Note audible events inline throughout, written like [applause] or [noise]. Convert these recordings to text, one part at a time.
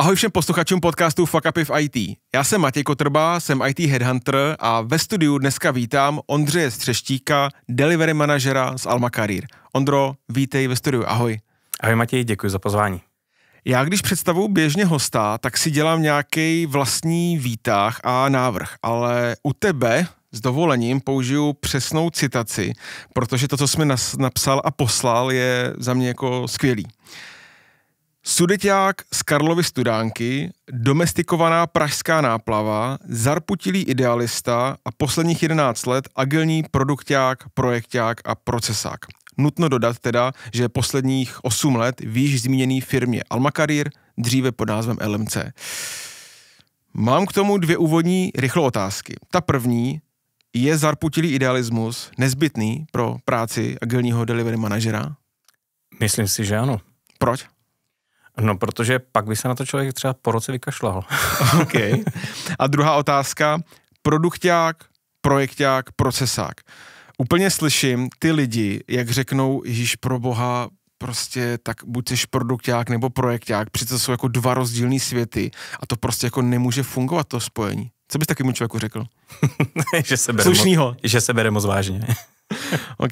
Ahoj všem posluchačům podcastu Fuck Up v IT. Já jsem Matěj Kotrba, jsem IT headhunter a ve studiu dneska vítám Ondřeje Střeštíka, delivery manažera z Alma Career. Ondro, vítej ve studiu, ahoj. Ahoj Matěj, děkuji za pozvání. Já když představuji běžně hosta, tak si dělám nějaký vlastní výtah a návrh, ale u tebe s dovolením použiju přesnou citaci, protože to, co jsi mi napsal a poslal, je za mě jako skvělý. Sudeťák z Karlovy studánky, domestikovaná pražská náplava, zarputilý idealista a posledních 11 let agilní produkták, projekták a procesák. Nutno dodat teda, že posledních 8 let v již zmíněný firmě Almakarir, dříve pod názvem LMC. Mám k tomu dvě úvodní rychlo otázky. Ta první, je zarputilý idealismus nezbytný pro práci agilního delivery manažera? Myslím si, že ano. Proč? No, protože pak by se na to člověk třeba po roce vykašlal. [laughs] OK. A druhá otázka. Produkták, projekták, procesák. Úplně slyším ty lidi, jak řeknou, již pro boha, prostě tak buď jsi produkták nebo projekták, přece jsou jako dva rozdílné světy a to prostě jako nemůže fungovat to spojení. Co bys takovému člověku řekl? [laughs] že, se bere Slušnýho. Moc, že se bere moc vážně. [laughs] OK.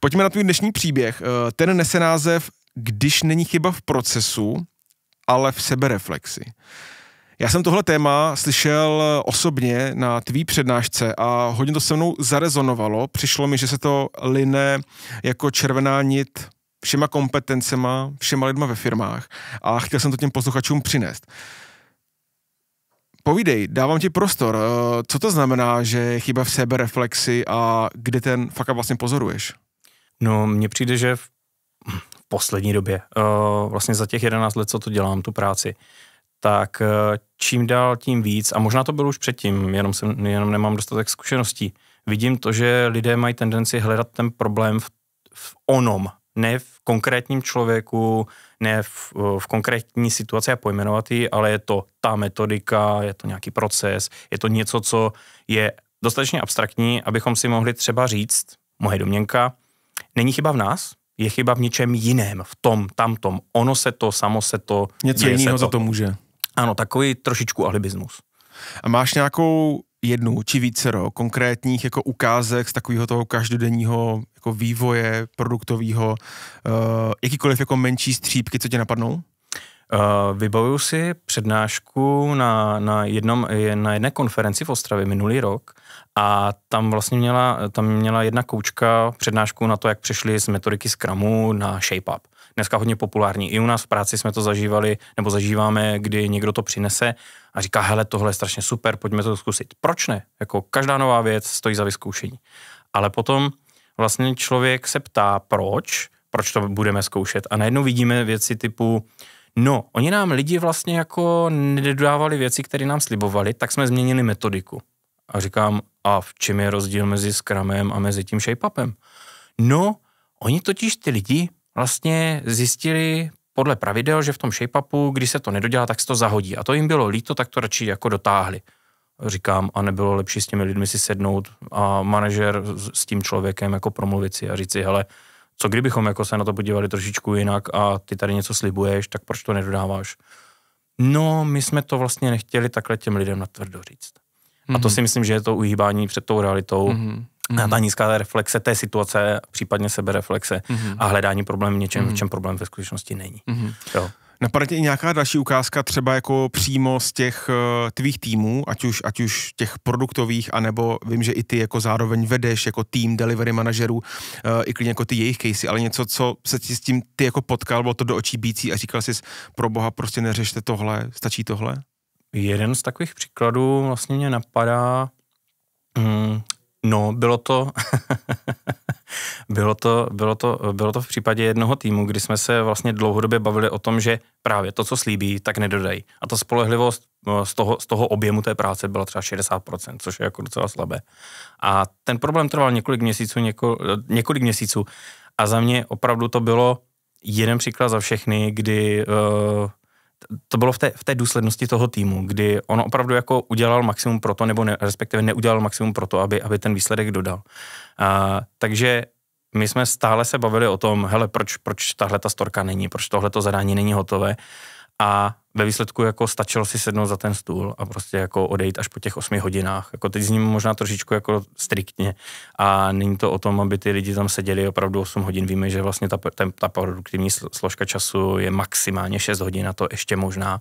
Pojďme na tvůj dnešní příběh. Eh, ten nese název Když není chyba v procesu ale v sebereflexi. Já jsem tohle téma slyšel eh, osobně na tvý přednášce a hodně to se mnou zarezonovalo. Přišlo mi, že se to line jako červená nit všema kompetencema, všema lidma ve firmách a chtěl jsem to těm posluchačům přinést. Povídej, dávám ti prostor. Eh, co to znamená, že je chyba v sebereflexi a kde ten fakt vlastně pozoruješ? No, mně přijde, že v v poslední době, eh, vlastně za těch 11 let, co to dělám, tu práci, tak eh, čím dál tím víc, a možná to bylo už předtím, jenom, jsem, jenom nemám dostatek zkušeností, vidím to, že lidé mají tendenci hledat ten problém v, v onom, ne v konkrétním člověku, ne v, eh, v konkrétní situaci a pojmenovat ji, ale je to ta metodika, je to nějaký proces, je to něco, co je dostatečně abstraktní, abychom si mohli třeba říct, moje domněnka, není chyba v nás, je chyba v něčem jiném, v tom, tamtom. Ono se to, samo se to. Něco jiného to. za to může. Ano, takový trošičku alibismus. A máš nějakou jednu či vícero konkrétních jako ukázek z takového toho každodenního jako vývoje produktového, uh, jakýkoliv jako menší střípky, co tě napadnou? Uh, vybavuju si přednášku na, na, jednom, na jedné konferenci v Ostravě minulý rok, a tam vlastně měla, tam měla jedna koučka přednášku na to, jak přišli z metodiky Scrumu na Shape Up. Dneska hodně populární. I u nás v práci jsme to zažívali, nebo zažíváme, kdy někdo to přinese a říká, hele, tohle je strašně super, pojďme to zkusit. Proč ne? Jako každá nová věc stojí za vyzkoušení. Ale potom vlastně člověk se ptá, proč, proč to budeme zkoušet. A najednou vidíme věci typu, no, oni nám lidi vlastně jako nedodávali věci, které nám slibovali, tak jsme změnili metodiku. A říkám, a v čem je rozdíl mezi Scrumem a mezi tím shapeupem? No, oni totiž ty lidi vlastně zjistili podle pravidel, že v tom shapeupu, když se to nedodělá, tak se to zahodí. A to jim bylo líto, tak to radši jako dotáhli. Říkám, a nebylo lepší s těmi lidmi si sednout a manažer s tím člověkem jako promluvit si a říct si, hele, co kdybychom jako se na to podívali trošičku jinak a ty tady něco slibuješ, tak proč to nedodáváš? No, my jsme to vlastně nechtěli takhle těm lidem natvrdo říct. Mm-hmm. A to mhm. si myslím, že je to uhýbání před tou realitou. Mm-hmm. A Ta nízká reflexe té situace, případně sebereflexe mm-hmm. a hledání problémů v něčem, mm-hmm. v mhm. čem problém ve skutečnosti není. Mm-hmm. Jo. Napadne i nějaká další ukázka třeba jako přímo z těch uh, tvých týmů, ať už, ať už těch produktových, anebo vím, že i ty jako zároveň vedeš jako tým delivery manažerů, uh, i klidně jako ty jejich casey, ale něco, co se ti s tím ty jako potkal, bylo to do očí bící a říkal jsi, pro boha prostě neřešte tohle, stačí tohle? Jeden z takových příkladů vlastně mě napadá, mm, no, bylo to, [laughs] bylo to, bylo to, bylo to v případě jednoho týmu, kdy jsme se vlastně dlouhodobě bavili o tom, že právě to, co slíbí, tak nedodají. A ta spolehlivost no, z toho, z toho objemu té práce byla třeba 60%, což je jako docela slabé. A ten problém trval několik měsíců, něko, několik měsíců. A za mě opravdu to bylo jeden příklad za všechny, kdy uh, to bylo v té, v té důslednosti toho týmu, kdy on opravdu jako udělal maximum pro to, nebo ne, respektive neudělal maximum pro to, aby, aby ten výsledek dodal. A, takže my jsme stále se bavili o tom, hele, proč, proč tahle ta storka není, proč tohle to zadání není hotové. A ve výsledku jako stačilo si sednout za ten stůl a prostě jako odejít až po těch osmi hodinách. Jako teď s ním možná trošičku jako striktně a není to o tom, aby ty lidi tam seděli opravdu 8 hodin. Víme, že vlastně ta, ten, ta produktivní složka času je maximálně 6 hodin a to ještě možná,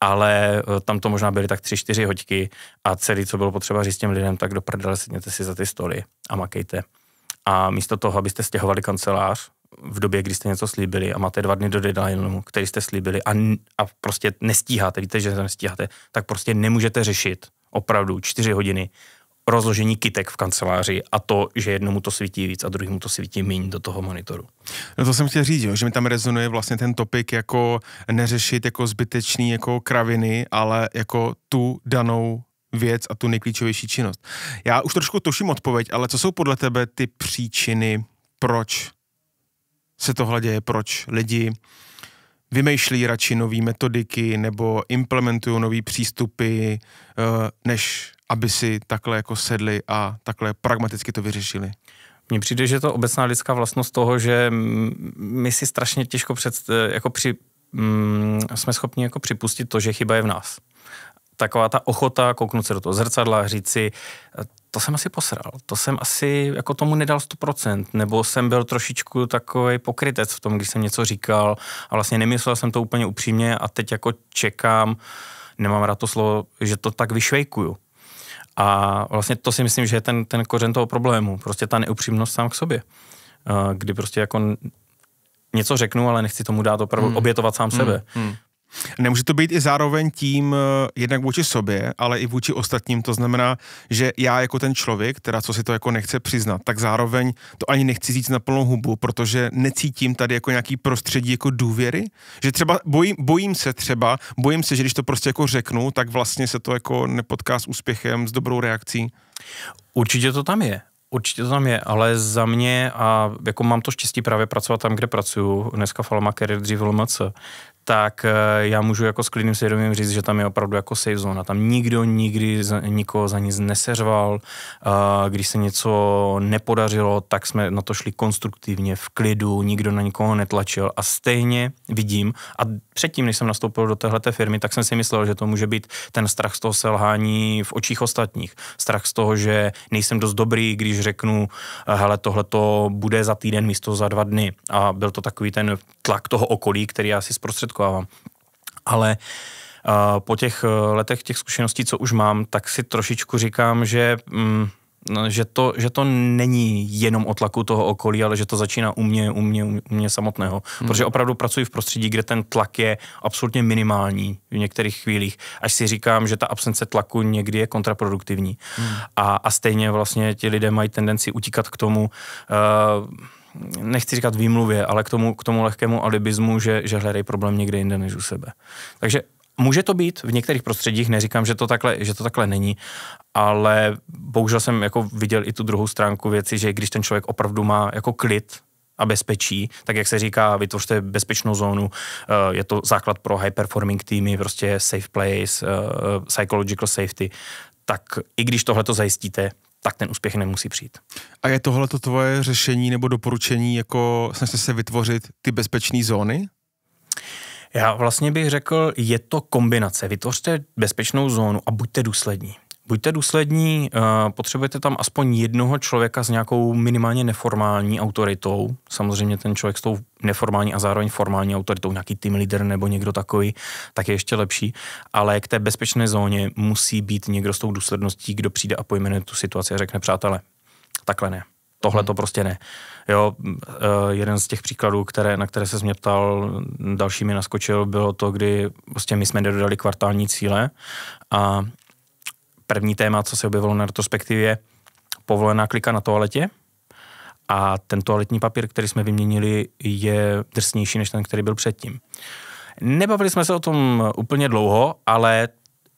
ale eh, tam to možná byly tak 3-4 hodinky a celý, co bylo potřeba říct těm lidem, tak do prdele sedněte si za ty stoly a makejte. A místo toho, abyste stěhovali kancelář, v době, kdy jste něco slíbili a máte dva dny do deadline, který jste slíbili a, a prostě nestíháte, víte, že to nestíháte, tak prostě nemůžete řešit opravdu čtyři hodiny rozložení kytek v kanceláři a to, že jednomu to svítí víc a druhému to svítí méně do toho monitoru. No to jsem chtěl říct, jo, že mi tam rezonuje vlastně ten topik jako neřešit jako zbytečný jako kraviny, ale jako tu danou věc a tu nejklíčovější činnost. Já už trošku toším odpověď, ale co jsou podle tebe ty příčiny, proč se tohle děje, proč lidi vymýšlí radši nové metodiky nebo implementují nové přístupy, eh, než aby si takhle jako sedli a takhle pragmaticky to vyřešili. Mně přijde, že to obecná lidská vlastnost toho, že my si strašně těžko před, eh, jako při, mm, jsme schopni jako připustit to, že chyba je v nás taková ta ochota kouknout se do toho zrcadla a říct si, to jsem asi posral. To jsem asi jako tomu nedal 100%, nebo jsem byl trošičku takový pokrytec v tom, když jsem něco říkal a vlastně nemyslel jsem to úplně upřímně a teď jako čekám, nemám rád to slovo, že to tak vyšvejkuju. A vlastně to si myslím, že je ten, ten kořen toho problému, prostě ta neupřímnost sám k sobě, eh, kdy prostě jako něco řeknu, ale nechci tomu dát opravdu hmm. obětovat sám hmm. sebe. Hmm. Nemůže to být i zároveň tím eh, jednak vůči sobě, ale i vůči ostatním. To znamená, že já jako ten člověk, teda co si to jako nechce přiznat, tak zároveň to ani nechci říct na plnou hubu, protože necítím tady jako nějaký prostředí jako důvěry, že třeba bojím, bojím se třeba, bojím se, že když to prostě jako řeknu, tak vlastně se to jako nepotká s úspěchem, s dobrou reakcí. Určitě to tam je. Určitě to tam je, ale za mě, a jako mám to štěstí právě pracovat tam, kde pracuju, dneska Falma Carrier, dřív LMC, tak eh, já můžu jako s klidným svědomím říct, že tam je opravdu jako safe zóna. Tam nikdo nikdy za, nikoho za nic neseřval. Eh, když se něco nepodařilo, tak jsme na to šli konstruktivně, v klidu, nikdo na nikoho netlačil a stejně vidím a předtím, než jsem nastoupil do téhle firmy, tak jsem si myslel, že to může být ten strach z toho selhání v očích ostatních. Strach z toho, že nejsem dost dobrý, když řeknu, eh, hele, tohle to bude za týden místo za dva dny. A byl to takový ten tlak toho okolí, který já si zprostředkoval zprostředkovávám. Ale uh, po těch eh, letech těch zkušeností, co už mám, tak si trošičku říkám, že... Mm, No, že to, že to není jenom o tlaku toho okolí, ale že to začíná u mě, u mě, u mě samotného. Hmm. Protože opravdu pracuji v prostředí, kde ten tlak je absolutně minimální v některých chvílích. Až si říkám, že ta absence tlaku někdy je kontraproduktivní. Hmm. A, a stejně vlastně ti lidé mají tendenci utíkat k tomu, uh, nechci říkat výmluvě, ale k tomu, k tomu lehkému alibismu, že, že hledají problém někde jinde než u sebe. Takže Může to být v některých prostředích, neříkám, že to takhle, že to takhle není, ale bohužel jsem jako viděl i tu druhou stránku věci, že když ten člověk opravdu má jako klid a bezpečí, tak jak se říká, vytvořte bezpečnou zónu, eh, je to základ pro high performing týmy, prostě safe place, eh, eh, psychological safety, tak i když tohle to zajistíte, tak ten úspěch nemusí přijít. A je tohle to tvoje řešení nebo doporučení, jako snažte se vytvořit ty bezpečné zóny? Já vlastně bych řekl, je to kombinace. Vytvořte bezpečnou zónu a buďte důslední. Buďte důslední, eh, potřebujete tam aspoň jednoho člověka s nějakou minimálně neformální autoritou. Samozřejmě ten člověk s tou neformální a zároveň formální autoritou, nějaký team leader nebo někdo takový, tak je ještě lepší. Ale k té bezpečné zóně musí být někdo s tou důsledností, kdo přijde a pojmenuje tu situaci a řekne, přátelé, takhle ne. Tohle to prostě ne. Jo, e, jeden z těch příkladů, které, na které se mě ptal, další mi naskočil, bylo to, kdy prostě my jsme nedodali kvartální cíle a první téma, co se objevilo na retrospektivě, povolená klika na toaletě a ten toaletní papír, který jsme vyměnili, je drsnější než ten, který byl předtím. Nebavili jsme se o tom úplně dlouho, ale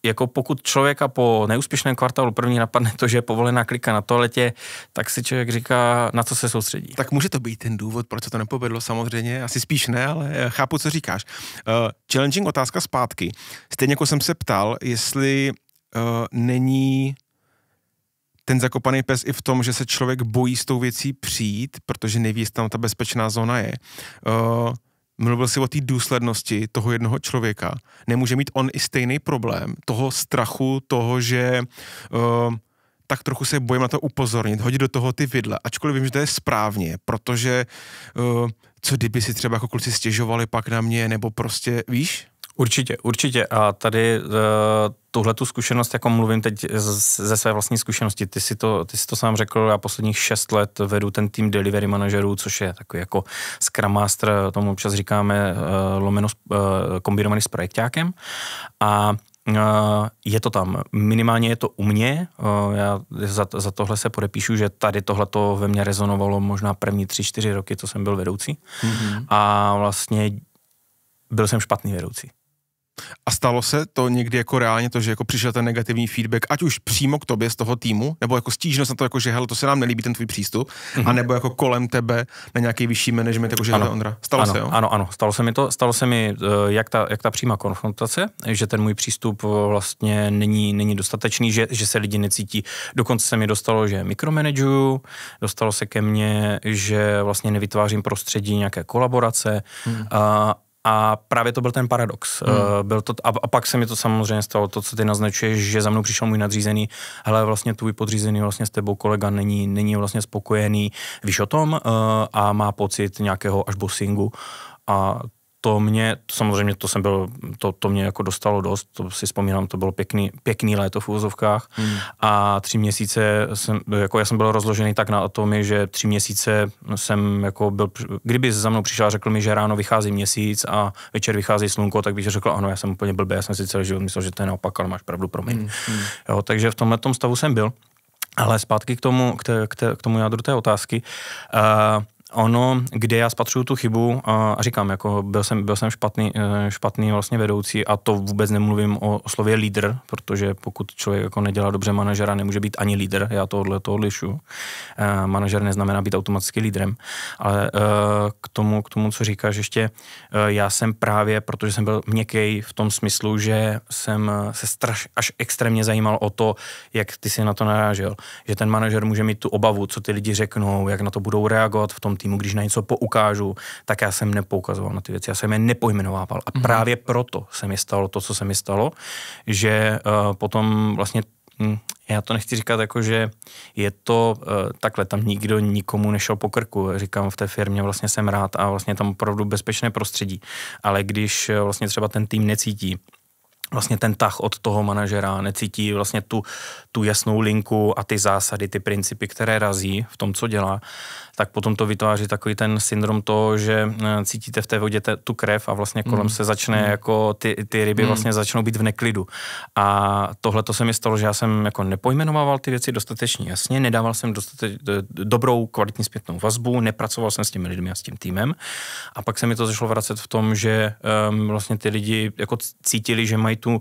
jako pokud člověka po neúspěšném kvartálu první napadne to, že je povolená klika na toaletě, tak si člověk říká, na co se soustředí. Tak může to být ten důvod, proč se to nepovedlo samozřejmě, asi spíš ne, ale eh, chápu, co říkáš. Uh, challenging otázka zpátky. Stejně jako jsem se ptal, jestli uh, není ten zakopaný pes i v tom, že se člověk bojí s tou věcí přijít, protože neví, jestli tam ta bezpečná zóna je. Uh, Mluvil si o té důslednosti toho jednoho člověka. Nemůže mít on i stejný problém toho strachu, toho, že uh, tak trochu se bojím na to upozornit, hodit do toho ty vidle, ačkoliv vím, že to je správně, protože uh, co kdyby si třeba jako kluci stěžovali pak na mě, nebo prostě, víš? Určitě, určitě. A tady uh, tuhle tu zkušenost, jako mluvím teď ze své vlastní zkušenosti, ty si, to, ty si to sám řekl, já posledních šest let vedu ten tým delivery manažerů, což je takový jako Scrum Master, tomu občas říkáme uh, lomeno uh, kombinovaný s projekťákem. A je to tam. Minimálně je to u mě. Já za, za tohle se podepíšu, že tady tohle to ve mně rezonovalo možná první tři, čtyři roky, co jsem byl vedoucí. Mm-hmm. A vlastně byl jsem špatný vedoucí. A stalo se to někdy jako reálně to, že jako přišel ten negativní feedback, ať už přímo k tobě z toho týmu, nebo jako stížnost na to, jako, že hele, to se nám nelíbí ten tvůj přístup, mm-hmm. anebo jako kolem tebe na nějaký vyšší management, jako že ano, Ondra. Stalo ano, se, jo? Ano, ano, stalo se mi to, stalo se mi, eh, jak ta, jak ta přímá konfrontace, že ten můj přístup eh, vlastně není, není dostatečný, že, že se lidi necítí. Dokonce se mi dostalo, že mikromanaguju, dostalo se ke mně, že vlastně nevytvářím prostředí nějaké kolaborace mm. a, a právě to byl ten paradox. Hmm. Eh, byl to, a, a pak se mi to samozřejmě stalo, to, co ty naznačuješ, že za mnou přišel můj nadřízený, hele, vlastně tvůj podřízený vlastně s tebou kolega není, není vlastně spokojený, víš o tom uh, a má pocit nějakého až bossingu. A to mě, to samozřejmě to jsem byl, to, to mě jako dostalo dost, to si vzpomínám, to bylo pěkný, pěkný léto v úvozovkách hmm. a tři měsíce jsem, jako já jsem byl rozložený tak na atomy, že tři měsíce jsem jako byl, kdyby za mnou přišel a řekl mi, že ráno vychází měsíc a večer vychází slunko, tak bych řekl, ano, já jsem úplně blbý, já jsem si celý život myslel, že to je naopak, ale máš pravdu, promiň. Hmm. hmm. Jo, takže v tomhle tom stavu jsem byl. Ale zpátky k tomu, k, te, k, te, k tomu jádru té otázky. Uh, ono, kde já spatřuju tu chybu a říkám, jako byl jsem, byl jsem špatný, eh, špatný vlastně vedoucí a to vůbec nemluvím o slově lídr, protože pokud člověk jako nedělá dobře manažera, nemůže být ani lídr, já tohle to odlišu. Eh, manažer neznamená být automaticky lídrem, ale eh, k tomu, k tomu, co říkáš ještě, já jsem právě, protože jsem byl měkký v tom smyslu, že jsem se straš, až extrémně zajímal o to, jak ty si na to narážel, že ten manažer může mít tu obavu, co ty lidi řeknou, jak na to budou reagovat v tom týmu, když na něco poukážu, tak já jsem nepoukazoval na ty věci, já jsem je nepojmenovával. A mhm. právě proto se mi stalo to, co se mi stalo, že uh, potom vlastně hm, já to nechci říkat jako, že je to uh, takhle, tam nikdo nikomu nešel po krku, říkám, v té firmě vlastně jsem rád a vlastně tam opravdu bezpečné prostředí, ale když uh, vlastně třeba ten tým necítí, vlastně ten tah od toho manažera, necítí vlastně tu, tu jasnou linku a ty zásady, ty principy, které razí v tom, co dělá, tak potom to vytváří takový ten syndrom toho, že eh, cítíte v té vodě te, tu krev a vlastně kolem mm. se začne mm. jako ty, ty ryby mm. vlastně začnou být v neklidu. A tohle to se mi stalo, že já jsem jako nepojmenoval ty věci dostatečně jasně, nedával jsem dostateč, eh, dobrou kvalitní zpětnou vazbu, nepracoval jsem s těmi lidmi a s tím týmem. A pak se mi to začalo vracet v tom, že um, vlastně ty lidi jako cítili, že mají tu,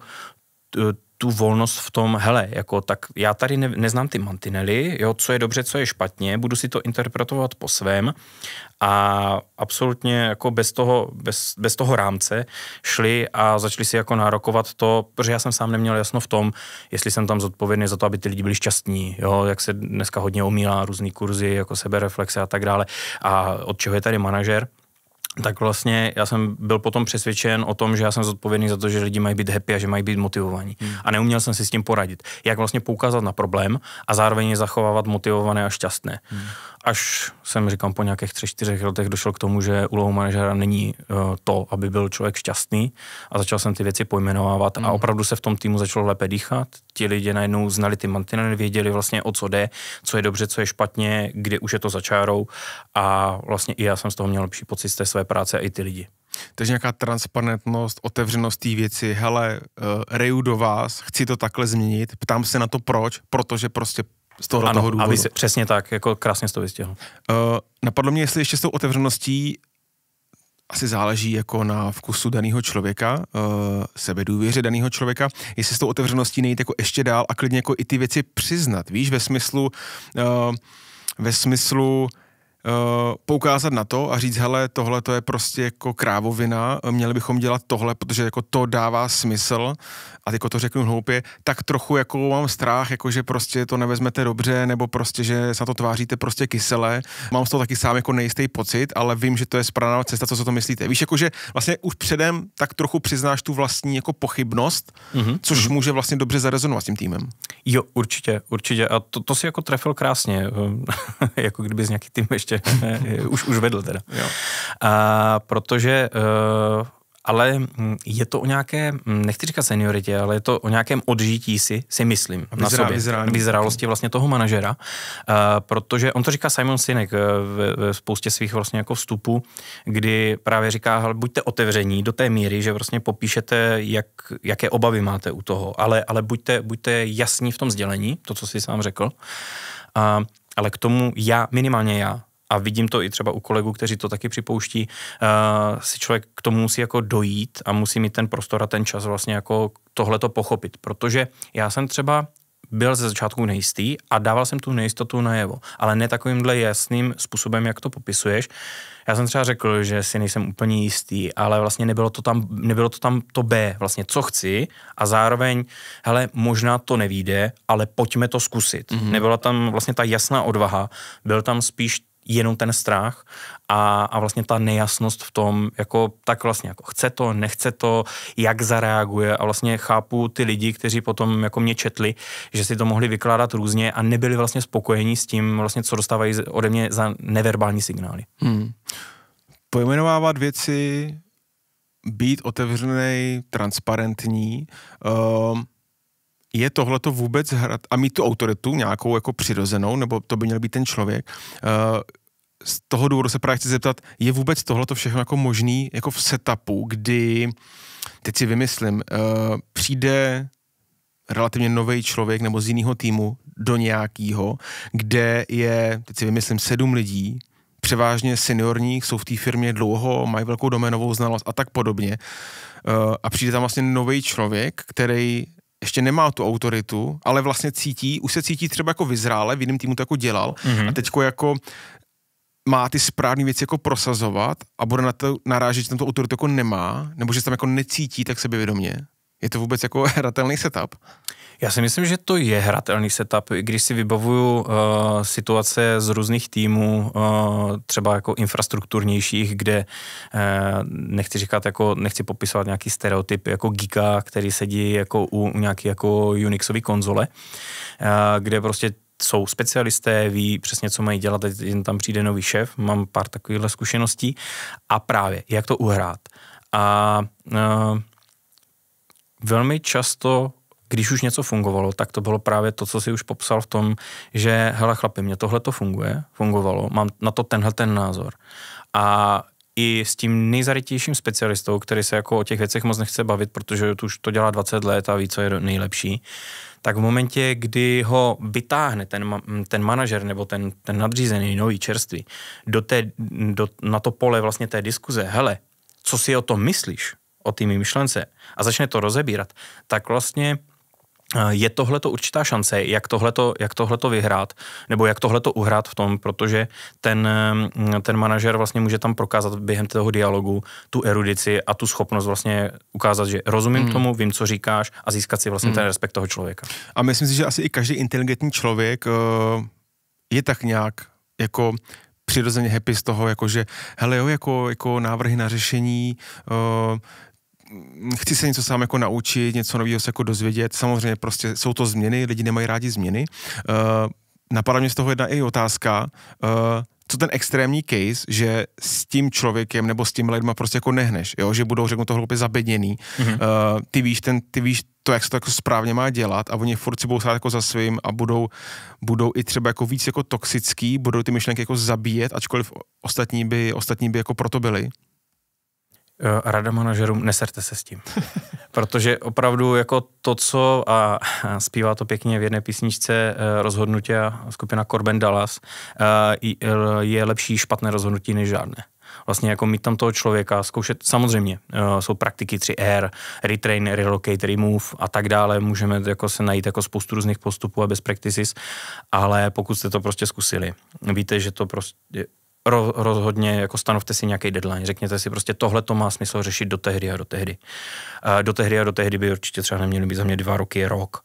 tu tu volnost v tom, hele, jako tak já tady ne, neznám ty mantinely, jo, co je dobře, co je špatně, budu si to interpretovat po svém a absolutně jako bez toho, bez, bez toho rámce šli a začali si jako nárokovat to, protože já jsem sám neměl jasno v tom, jestli jsem tam zodpovědný za to, aby ty lidi byli šťastní, jo, jak se dneska hodně omílá různý kurzy, jako sebereflexe a tak dále a od čeho je tady manažer tak vlastně já jsem byl potom přesvědčen o tom, že já jsem zodpovědný za to, že lidi mají být happy a že mají být motivovaní. Hmm. A neuměl jsem si s tím poradit. Jak vlastně poukázat na problém a zároveň je zachovávat motivované a šťastné. Hmm až jsem, říkám, po nějakých třech, čtyřech letech došel k tomu, že úlohou manažera není eh, to, aby byl člověk šťastný a začal jsem ty věci pojmenovávat mm. a hmm. opravdu se v tom týmu začalo lépe dýchat. Ti lidi najednou znali ty mantinely, věděli vlastně o co jde, co je dobře, co je špatně, kde už je to začárou. a vlastně i já jsem z toho měl lepší pocit z té své práce a i ty lidi. Takže nějaká transparentnost, otevřenost té věci, hele, eh, reju do vás, chci to takhle změnit, ptám se na to proč, protože prostě z toho, ano, toho důvodu. Aby se, přesně tak, jako krásně to vystihl. Uh, napadlo mě, jestli ještě s tou otevřeností asi záleží jako na vkusu daného člověka, uh, sebedůvěře daného člověka, jestli s tou otevřeností nejít jako ještě dál a klidně jako i ty věci přiznat, víš, ve smyslu, uh, ve smyslu, uh, Eh, poukázat na to a říct, hele, tohle to je prostě jako krávovina, měli bychom dělat tohle, protože jako to dává smysl a jako to řeknu hloupě, tak trochu jako mám strach, jako že prostě to nevezmete dobře, nebo prostě, že se to tváříte prostě kyselé. Mám z toho taky sám jako nejistý pocit, ale vím, že to je správná cesta, co se to myslíte. Víš, jako že vlastně už předem tak trochu přiznáš tu vlastní jako pochybnost, mm-hmm. což mhm. může vlastně dobře zarezonovat s tím týmem. Jo, určitě, určitě. A to, to si jako trefil krásně, [laughs] jako kdyby z nějaký tým ještě ještě [laughs] už, už vedl teda. Jo. A, protože uh, ale hm, je to o nějaké, hm, nechci říkat senioritě, ale je to o nějakém odžití si, si myslím, Vyzrá, na sobě. Vyzrání. Vyzrálosti vlastně toho manažera, uh, protože on to říká Simon Sinek eh, ve, ve spoustě svých vlastně jako vstupů, kdy právě říká, hele, buďte otevření do té míry, že vlastně popíšete, jak, jaké obavy máte u toho, ale, ale buďte, buďte jasní v tom sdělení, to, co jsi sám řekl. Uh, ale k tomu já, minimálně já, a vidím to i třeba u kolegů, kteří to taky připouští, uh, si člověk k tomu musí jako dojít a musí mít ten prostor a ten čas vlastně jako tohle to pochopit, protože já jsem třeba byl ze začátku nejistý a dával jsem tu nejistotu najevo, ale ne takovýmhle jasným způsobem, jak to popisuješ. Já jsem třeba řekl, že si nejsem úplně jistý, ale vlastně nebylo to tam, nebylo to, tam to B, vlastně co chci a zároveň, hele, možná to nevíde, ale pojďme to zkusit. Mm-hmm. Nebyla tam vlastně ta jasná odvaha, byl tam spíš jenom ten strach a, a vlastně ta nejasnost v tom, jako tak vlastně jako chce to, nechce to, jak zareaguje a vlastně chápu ty lidi, kteří potom jako mě četli, že si to mohli vykládat různě a nebyli vlastně spokojení s tím vlastně, co dostávají ode mě za neverbální signály. Hmm. Pojmenovávat věci, být otevřený, transparentní, um je tohle to vůbec hrad a mít tu autoritu nějakou jako přirozenou, nebo to by měl být ten člověk, uh, z toho důvodu se právě chci zeptat, je vůbec tohle to všechno jako možný jako v setupu, kdy, teď si vymyslím, uh, přijde relativně nový člověk nebo z jiného týmu do nějakého, kde je, teď si vymyslím, sedm lidí, převážně seniorní, jsou v té firmě dlouho, mají velkou doménovou znalost a tak podobně. Uh, a přijde tam vlastně nový člověk, který ještě nemá tu autoritu, ale vlastně cítí, už se cítí třeba jako vyzrále, v jiném týmu to jako dělal mm-hmm. a teďko jako má ty správné věci jako prosazovat a bude na to narážet, že tam tu autoritu jako nemá, nebo že se tam jako necítí tak sebevědomě. Je to vůbec jako [laughs] hratelný setup? Já si myslím, že to je hratelný setup, i když si vybavuju uh, situace z různých týmů, uh, třeba jako infrastrukturnějších, kde uh, nechci říkat jako, nechci popisovat nějaký stereotyp jako geeka, který sedí jako u, u nějaký jako Unixový konzole, uh, kde prostě jsou specialisté, ví přesně, co mají dělat, teď jen tam přijde nový šéf, mám pár takových zkušeností a právě, jak to uhrát. A uh, velmi často když už něco fungovalo, tak to bylo právě to, co si už popsal v tom, že hele chlapi, mě tohle to funguje, fungovalo, mám na to tenhle ten názor. A i s tím nejzarytějším specialistou, který se jako o těch věcech moc nechce bavit, protože už to dělá 20 let a ví, co je nejlepší, tak v momentě, kdy ho vytáhne ten, ten manažer nebo ten, ten nadřízený nový čerstvý do té, do, na to pole vlastně té diskuze, hele, co si o tom myslíš, o té myšlence a začne to rozebírat, tak vlastně Eh, je tohle to určitá šance, jak tohleto, jak tohleto vyhrát, nebo jak tohleto uhrát v tom, protože ten, mm, ten manažer vlastně může tam prokázat během toho dialogu tu erudici a tu schopnost vlastně ukázat, že rozumím mm. tomu, vím, co říkáš a získat si vlastně mm. ten hmm. respekt toho člověka. A myslím si, že asi i každý inteligentní člověk eh, je tak nějak jako přirozeně happy z toho, jakože hele jo, jako, jako návrhy na řešení, eh, chci se něco sám jako naučit, něco nového se jako dozvědět. Samozřejmě prostě jsou to změny, lidi nemají rádi změny. Uh, napadla mě z toho jedna i otázka, uh, co ten extrémní case, že s tím člověkem nebo s tím lidma prostě jako nehneš, jo? že budou, řeknu to hloupě, zabedněný. Mm-hmm. Uh, eh, ty víš, ten, ty víš to, jak se to jako správně má dělat a oni furt si budou stát jako za svým a budou, budou i třeba jako víc jako toxický, budou ty myšlenky jako zabíjet, ačkoliv ostatní by, ostatní by jako proto byli. Eh, rada manažerům, neserte se s tím. [laughs] Protože opravdu jako to, co, a zpívá to pěkně v jedné písničce eh, a skupina Corben Dallas, eh, je lepší špatné rozhodnutí než žádné vlastně jako mít tam toho člověka, zkoušet, samozřejmě, jsou praktiky 3R, retrain, relocate, remove a tak dále, můžeme jako se najít jako spoustu různých postupů a best practices, ale pokud jste to prostě zkusili, víte, že to prostě ro, rozhodně jako stanovte si nějaký deadline. Řekněte si prostě, tohle to má smysl řešit do tehdy a do tehdy. A do tehdy a do tehdy by určitě třeba neměly být za mě dva roky, rok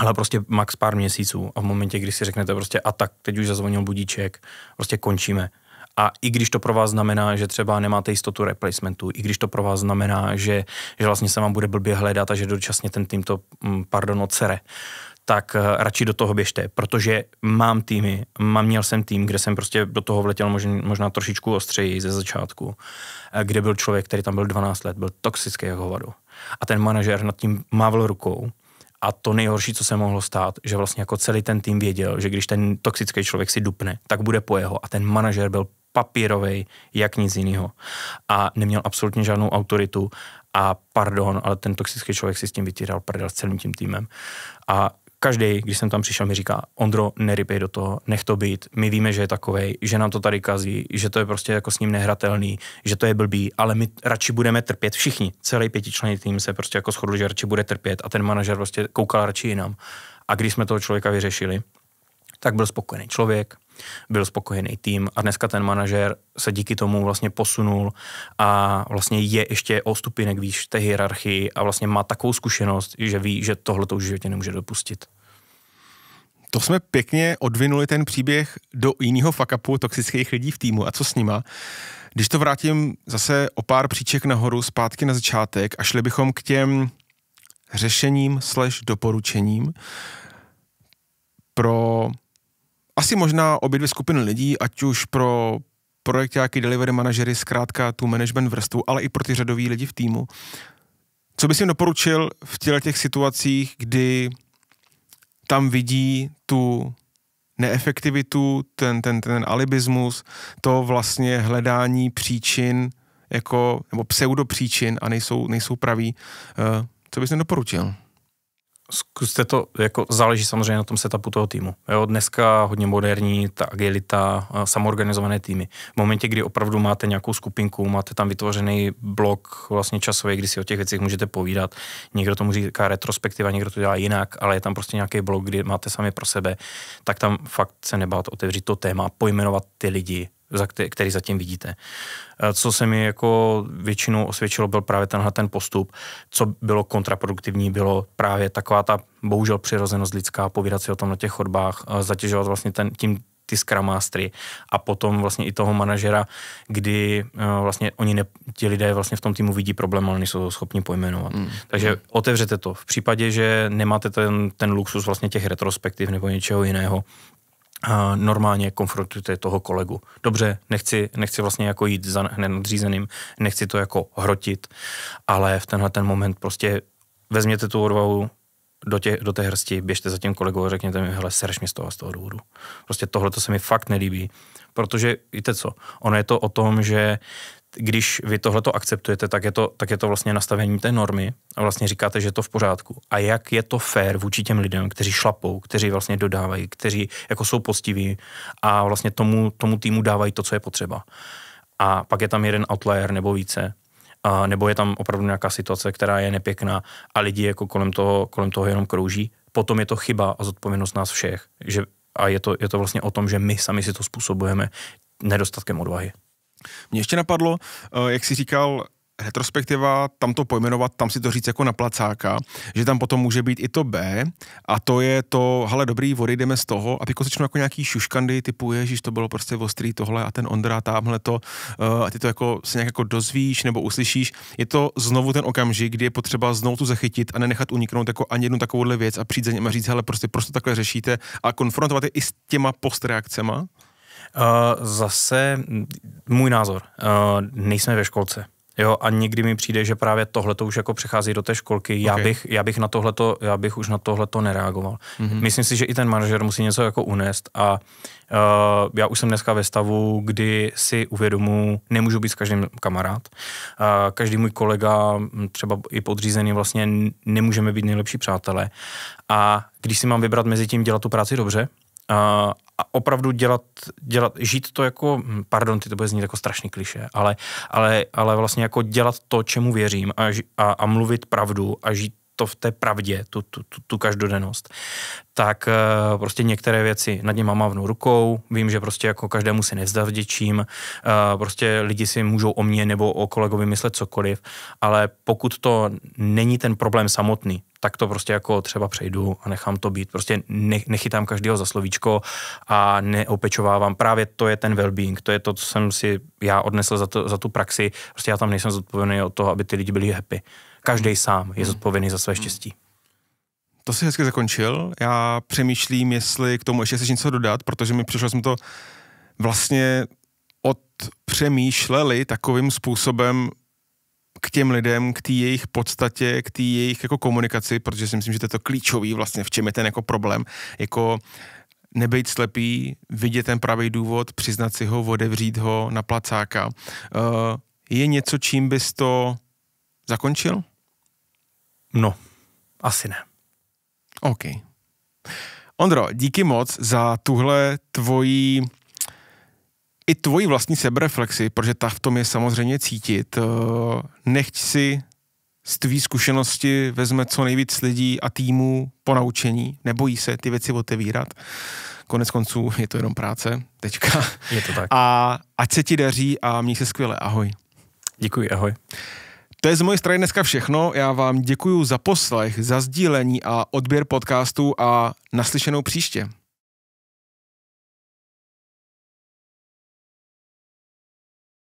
ale prostě max pár měsíců a v momentě, když si řeknete prostě a tak, teď už zazvonil budíček, prostě končíme. A i když to pro vás znamená, že třeba nemáte jistotu replacementu, i když to pro vás znamená, že, že vlastně se vám bude blbě hledat a že dočasně ten tým to, mm, pardon, ocere, tak eh, radši do toho běžte, protože mám týmy, mám, měl jsem tým, kde jsem prostě do toho vletěl možná, možná trošičku ostřeji ze začátku, eh, kde byl člověk, který tam byl 12 let, byl toxický jako hovado. A ten manažer nad tím mávl rukou a to nejhorší, co se mohlo stát, že vlastně jako celý ten tým věděl, že když ten toxický člověk si dupne, tak bude po jeho a ten manažer byl papírový, jak nic jiného. A neměl absolutně žádnou autoritu a pardon, ale ten toxický člověk si s tím vytíral prdel s celým tím týmem. A každý, když jsem tam přišel, mi říká, Ondro, nerypej do toho, nech to být, my víme, že je takovej, že nám to tady kazí, že to je prostě jako s ním nehratelný, že to je blbý, ale my radši budeme trpět všichni. Celý pětičlenný tým se prostě jako shodl, že radši bude trpět a ten manažer prostě koukal radši jinam. A když jsme toho člověka vyřešili, tak byl spokojený člověk, byl spokojený tým a dneska ten manažer se díky tomu vlastně posunul a vlastně je ještě o stupinek výš té hierarchii a vlastně má takovou zkušenost, že ví, že tohle to už životě nemůže dopustit. To jsme pěkně odvinuli ten příběh do jiného fakapu toxických lidí v týmu a co s nima. Když to vrátím zase o pár příček nahoru, zpátky na začátek a šli bychom k těm řešením slash doporučením pro asi možná obě dvě skupiny lidí, ať už pro projektáky, delivery manažery, zkrátka tu management vrstvu, ale i pro ty řadový lidi v týmu. Co bys jim doporučil v těle těch situacích, kdy tam vidí tu neefektivitu, ten, ten, ten alibismus, to vlastně hledání příčin, jako, nebo pseudopříčin a nejsou, nejsou pravý. Eh, co bys jim doporučil? zkuste to, jako záleží samozřejmě na tom setupu toho týmu. Jo, dneska hodně moderní, ta agilita, samorganizované týmy. V momentě, kdy opravdu máte nějakou skupinku, máte tam vytvořený blok vlastně časový, kdy si o těch věcech můžete povídat. Někdo může říká retrospektiva, někdo to dělá jinak, ale je tam prostě nějaký blok, kdy máte sami pro sebe, tak tam fakt se nebát otevřít to téma, pojmenovat ty lidi, za který, který zatím vidíte. Co se mi jako většinou osvědčilo, byl právě tenhle ten postup. Co bylo kontraproduktivní, bylo právě taková ta bohužel přirozenost lidská, povídat si o tom na těch chodbách, zatěžovat vlastně ten, tím ty skramastery a potom vlastně i toho manažera, kdy uh, vlastně oni ne, ti lidé vlastně v tom týmu vidí problém, ale nejsou to schopni pojmenovat. Mm. Takže mm. otevřete to. V případě, že nemáte ten, ten luxus vlastně těch retrospektiv nebo něčeho jiného, normálně konfrontujte toho kolegu. Dobře, nechci, nechci vlastně jako jít za hned nadřízeným, nechci to jako hrotit, ale v tenhle ten moment prostě vezměte tu odvahu do, tě, do té hrsti, běžte za tím kolegou a řekněte mi, hele, serš mě z toho, z toho důvodu. Prostě tohle to se mi fakt nelíbí, protože víte co, ono je to o tom, že když vy to akceptujete, tak je to, tak je to vlastně nastavení té normy a vlastně říkáte, že je to v pořádku. A jak je to fair vůči těm lidem, kteří šlapou, kteří vlastně dodávají, kteří jako jsou postiví a vlastně tomu, tomu týmu dávají to, co je potřeba. A pak je tam jeden outlier nebo více, a nebo je tam opravdu nějaká situace, která je nepěkná a lidi jako kolem toho, kolem toho jenom krouží, potom je to chyba a zodpovědnost nás všech. Že, a je to, je to vlastně o tom, že my sami si to způsobujeme nedostatkem odvahy. Mě ještě napadlo, eh, jak jsi říkal, retrospektiva, tam to pojmenovat, tam si to říct jako na placáka, že tam potom může být i to B a to je to, hele dobrý, odejdeme z toho a piko začnou jako nějaký šuškandy typu, ježíš, to bylo prostě ostrý tohle a ten Ondra tamhle to eh, a ty to jako se nějak jako dozvíš nebo uslyšíš. Je to znovu ten okamžik, kdy je potřeba znovu tu zachytit a nenechat uniknout jako ani jednu takovouhle věc a přijít za něm a říct, hele prostě, prostě takhle řešíte a konfrontovat je i s těma postreakcema. Eh, zase můj názor, eh, nejsme ve školce. Jo, a někdy mi přijde, že právě tohle to už jako přechází do té školky. Okay. Já, bych, já, bych na tohleto, já bych už na tohle to nereagoval. Mm-hmm. Myslím si, že i ten manažer musí něco jako unést a uh, já už jsem dneska ve stavu, kdy si uvědomu, nemůžu být s každým kamarád. Uh, každý můj kolega, hm, třeba i podřízený, vlastně nemůžeme být nejlepší přátelé. A když si mám vybrat mezi tím dělat tu práci dobře, a opravdu dělat, dělat, žít to jako, hm, pardon, ty to bude znít jako strašný kliše, ale, ale, ale vlastně jako dělat to, čemu věřím a, a, a mluvit pravdu a žít to v té pravdě, tu, tu, tu, tu každodennost, tak uh, prostě některé věci nad něma mávnou rukou, vím, že prostě jako každému si nevzavděčím, uh, eh, prostě lidi si můžou o mě nebo o kolegovi myslet cokoliv, ale pokud to není ten problém samotný, tak to prostě jako třeba přejdu a nechám to být. Prostě ne, nechytám každého za slovíčko a neopečovávám. Právě to je ten well-being, to je to, co jsem si já odnesl za, to, za tu praxi. Prostě já tam nejsem zodpovědný od toho, aby ty lidi byli happy. Každý hmm. sám je hmm. zodpovědný za své hmm. štěstí. To si hezky zakončil. Já přemýšlím, jestli k tomu ještě chceš něco dodat, protože mi přišlo, jsme to vlastně odpřemýšleli takovým způsobem, k těm lidem, k té jejich podstatě, k té jejich jako komunikaci, protože si myslím, že to je to klíčový vlastně, v čem je ten jako problém, jako nebejt slepý, vidět ten pravý důvod, přiznat si ho, odevřít ho na placáka. Eh, je něco, čím bys to zakončil? No, asi ne. OK. Ondro, díky moc za tuhle tvoji i tvoji vlastní sebereflexi, protože ta v tom je samozřejmě cítit. Eh, nechť si z tvý zkušenosti vezme co nejvíc lidí a týmů po naučení. Nebojí se ty věci otevírat. Konec konců je to jenom práce. Tečka. Je to tak. A ať se ti daří a měj se skvěle. Ahoj. Děkuji, ahoj. To je z mojej strany dneska všechno. Já vám děkuji za poslech, za sdílení a odběr podcastu a naslyšenou příště.